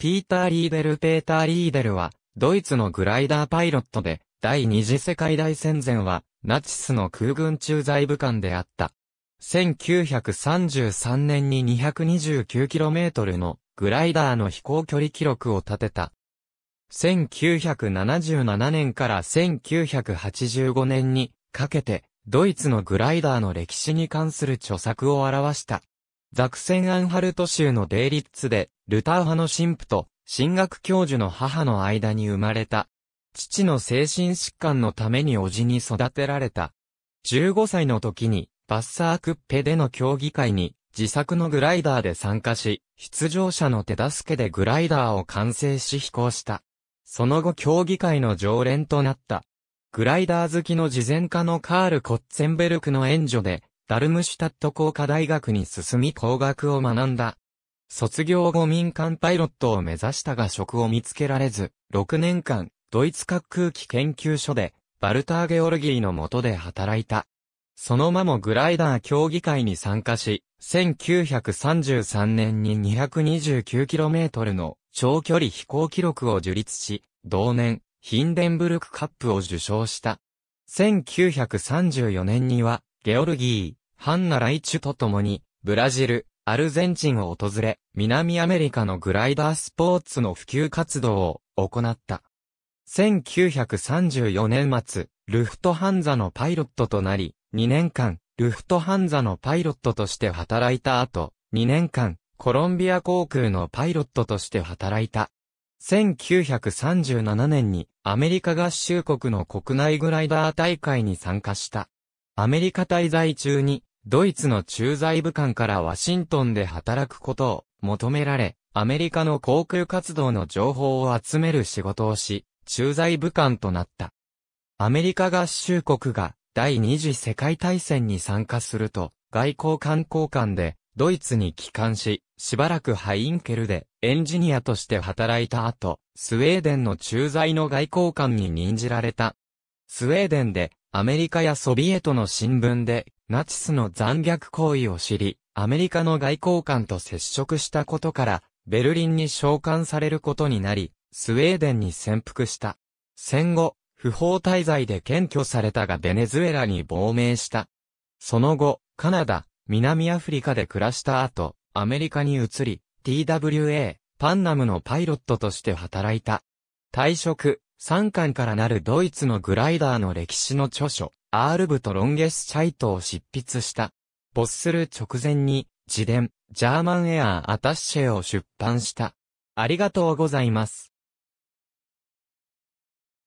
ピーター・リーデル・ペーター・リーデルは、ドイツのグライダーパイロットで、第二次世界大戦前は、ナチスの空軍駐在部官であった。1933年に 229km のグライダーの飛行距離記録を立てた。1977年から1985年にかけて、ドイツのグライダーの歴史に関する著作を表した。ザクセンアンハルト州のデイリッツで、ルター派の神父と、神学教授の母の間に生まれた。父の精神疾患のために叔父に育てられた。15歳の時に、バッサークッペでの競技会に、自作のグライダーで参加し、出場者の手助けでグライダーを完成し飛行した。その後競技会の常連となった。グライダー好きの事前家のカール・コッツェンベルクの援助で、ダルムシュタット工科大学に進み工学を学んだ。卒業後民間パイロットを目指したが職を見つけられず、6年間、ドイツ滑空機研究所で、バルター・ゲオルギーの下で働いた。そのまもグライダー競技会に参加し、1933年に 229km の長距離飛行記録を樹立し、同年、ヒンデンブルクカップを受賞した。1934年には、ゲオルギー、ハンナ・ライチュと共に、ブラジル、アルゼンチンを訪れ、南アメリカのグライダースポーツの普及活動を行った。1934年末、ルフトハンザのパイロットとなり、2年間、ルフトハンザのパイロットとして働いた後、2年間、コロンビア航空のパイロットとして働いた。1937年にアメリカ合衆国の国内グライダー大会に参加した。アメリカ滞在中にドイツの駐在部官からワシントンで働くことを求められ、アメリカの航空活動の情報を集める仕事をし、駐在部官となった。アメリカ合衆国が第二次世界大戦に参加すると、外交官交換でドイツに帰還し、しばらくハインケルでエンジニアとして働いた後、スウェーデンの駐在の外交官に任じられた。スウェーデンでアメリカやソビエトの新聞でナチスの残虐行為を知り、アメリカの外交官と接触したことから、ベルリンに召喚されることになり、スウェーデンに潜伏した。戦後、不法滞在で検挙されたがベネズエラに亡命した。その後、カナダ、南アフリカで暮らした後、アメリカに移り、TWA、パンナムのパイロットとして働いた。退職、3巻からなるドイツのグライダーの歴史の著書、アールブとロンゲスチャイトを執筆した。没する直前に、自伝、ジャーマンエアーアタッシェを出版した。ありがとうございます。